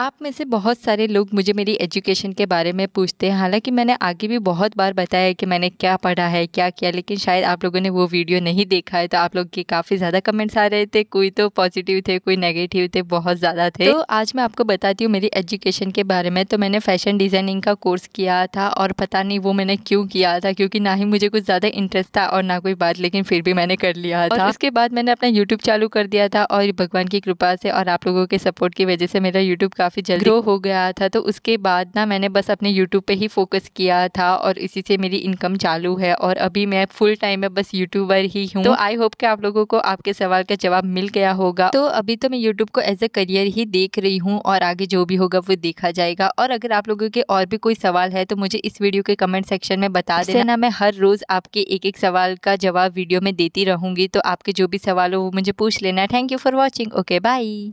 आप में से बहुत सारे लोग मुझे मेरी एजुकेशन के बारे में पूछते हैं हालांकि मैंने आगे भी बहुत बार बताया है कि मैंने क्या पढ़ा है क्या किया लेकिन शायद आप लोगों ने वो वीडियो नहीं देखा है तो आप लोग के काफ़ी ज़्यादा कमेंट्स आ रहे थे कोई तो पॉजिटिव थे कोई नेगेटिव थे बहुत ज़्यादा थे तो आज मैं आपको बताती हूँ मेरी एजुकेशन के बारे में तो मैंने फैशन डिज़ाइनिंग का कोर्स किया था और पता नहीं वो मैंने क्यों किया था क्योंकि ना ही मुझे कुछ ज़्यादा इंटरेस्ट था और ना कोई बात लेकिन फिर भी मैंने कर लिया था उसके बाद मैंने अपना यूट्यूब चालू कर दिया था और भगवान की कृपा से और आप लोगों के सपोर्ट की वजह से मेरा यूट्यूब काफ़ी काफ़ी जल्दी ग्रो हो गया था तो उसके बाद ना मैंने बस अपने यूट्यूब पे ही फोकस किया था और इसी से मेरी इनकम चालू है और अभी मैं फुल टाइम में बस यूट्यूबर ही हूँ तो आई होप कि आप लोगों को आपके सवाल का जवाब मिल गया होगा तो अभी तो मैं यूट्यूब को एज ए करियर ही देख रही हूँ और आगे जो भी होगा वो देखा जाएगा और अगर आप लोगों के और भी कोई सवाल है तो मुझे इस वीडियो के कमेंट सेक्शन में बता देना ना मैं हर रोज आपके एक एक सवाल का जवाब वीडियो में देती रहूंगी तो आपके जो भी सवाल हो वो मुझे पूछ लेना thank you for watching okay by